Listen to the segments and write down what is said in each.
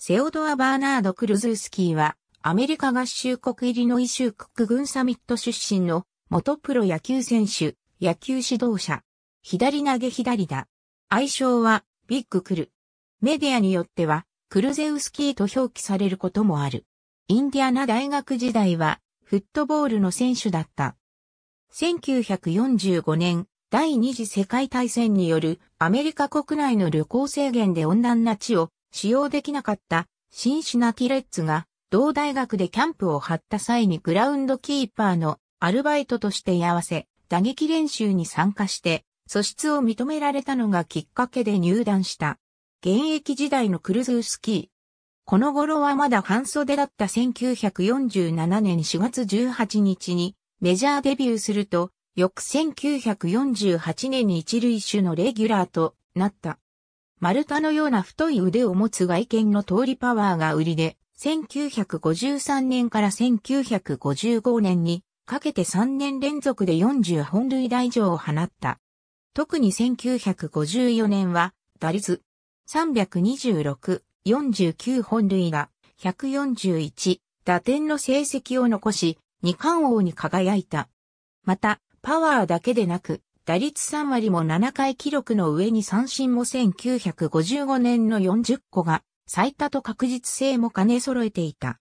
セオドア・バーナード・クルズースキーは、アメリカ合衆国入りのイ州国軍サミット出身の元プロ野球選手、野球指導者、左投げ左打。愛称はビッグクル。メディアによってはクルゼウスキーと表記されることもある。インディアナ大学時代はフットボールの選手だった。1945年、第二次世界大戦によるアメリカ国内の旅行制限で温暖な地を使用できなかったシンシナティレッツが同大学でキャンプを張った際にグラウンドキーパーのアルバイトとして居合わせ打撃練習に参加して素質を認められたのがきっかけで入団した。現役時代のクルズースキー。この頃はまだ半袖だった1947年4月18日にメジャーデビューすると、翌1948年に一塁手のレギュラーとなった。丸太のような太い腕を持つ外見の通りパワーが売りで、1953年から1955年にかけて3年連続で40本塁打以上を放った。特に1954年は打率326、49本塁打、141打点の成績を残し、二冠王に輝いた。また、パワーだけでなく、打率3割も7回記録の上に三振も1955年の40個が最多と確実性も兼ね揃えていた。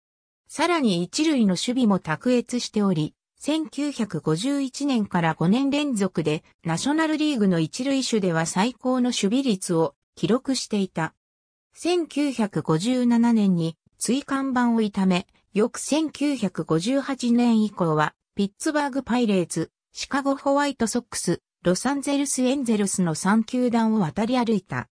さらに一塁の守備も卓越しており、1951年から5年連続でナショナルリーグの一塁手では最高の守備率を記録していた。1957年に追間板を痛め、翌1958年以降はピッツバーグパイレーツ、シカゴホワイトソックス、ロサンゼルスエンゼルスの3球団を渡り歩いた。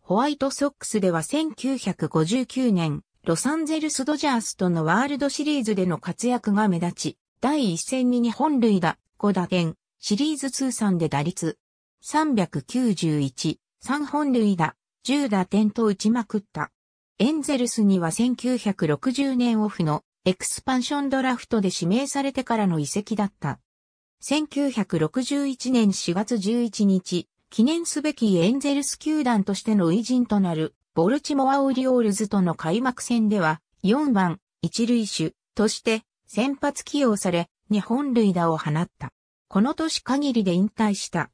ホワイトソックスでは1959年、ロサンゼルスドジャースとのワールドシリーズでの活躍が目立ち、第1戦に2本塁打、5打点、シリーズ通算で打率391、3本塁打、10打点と打ちまくった。エンゼルスには1960年オフのエクスパンションドラフトで指名されてからの移籍だった。1961年4月11日、記念すべきエンゼルス球団としての偉人となる、ボルチモア・オリオールズとの開幕戦では、4番、一塁手、として、先発起用され、日本塁打を放った。この年限りで引退した。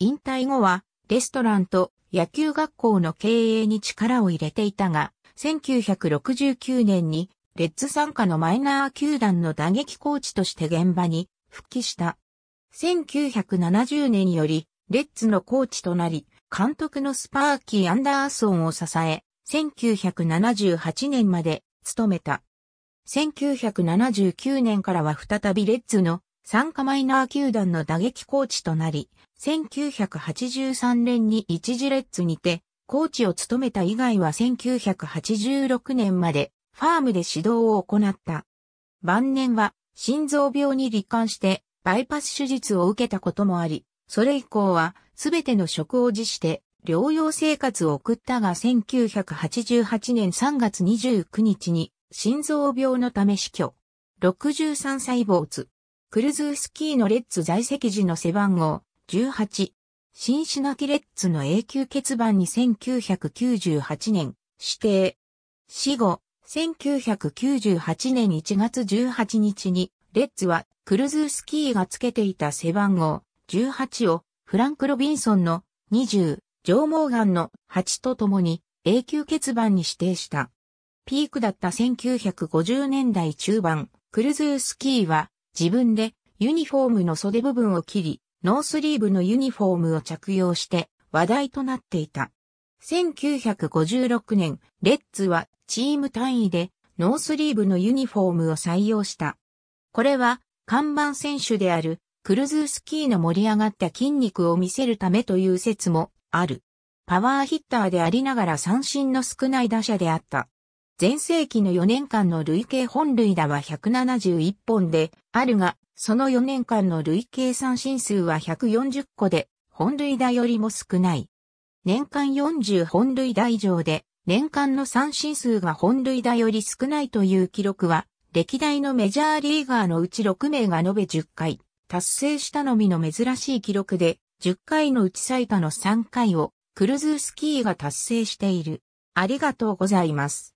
引退後は、レストランと野球学校の経営に力を入れていたが、1969年に、レッズ参加のマイナー球団の打撃コーチとして現場に復帰した。1970年より、レッツのコーチとなり、監督のスパーキー・アンダーソンを支え、1978年まで務めた。1979年からは再びレッズの参加マイナー球団の打撃コーチとなり、1983年に一時レッズにて、コーチを務めた以外は1986年までファームで指導を行った。晩年は心臓病に罹患してバイパス手術を受けたこともあり、それ以降はすべての職を辞して療養生活を送ったが1988年3月29日に心臓病のため死去。63歳ツクルズースキーのレッツ在籍時の背番号18。新シナキレッツの永久欠番に1998年指定。死後、1998年1月18日に、レッズはクルズースキーがつけていた背番号18をフランク・ロビンソンの20、ジョー・モーガンの8とともに永久欠番に指定した。ピークだった1950年代中盤、クルズースキーは自分でユニフォームの袖部分を切り、ノースリーブのユニフォームを着用して話題となっていた。1956年、レッズはチーム単位でノースリーブのユニフォームを採用した。これは看板選手であるクルズスキーの盛り上がった筋肉を見せるためという説もある。パワーヒッターでありながら三振の少ない打者であった。前世紀の4年間の累計本塁打は171本であるが、その4年間の累計三振数は140個で、本塁打よりも少ない。年間40本塁打以上で、年間の三振数が本塁打より少ないという記録は、歴代のメジャーリーガーのうち6名が延べ10回、達成したのみの珍しい記録で、10回のうち最多の3回を、クルズスキーが達成している。ありがとうございます。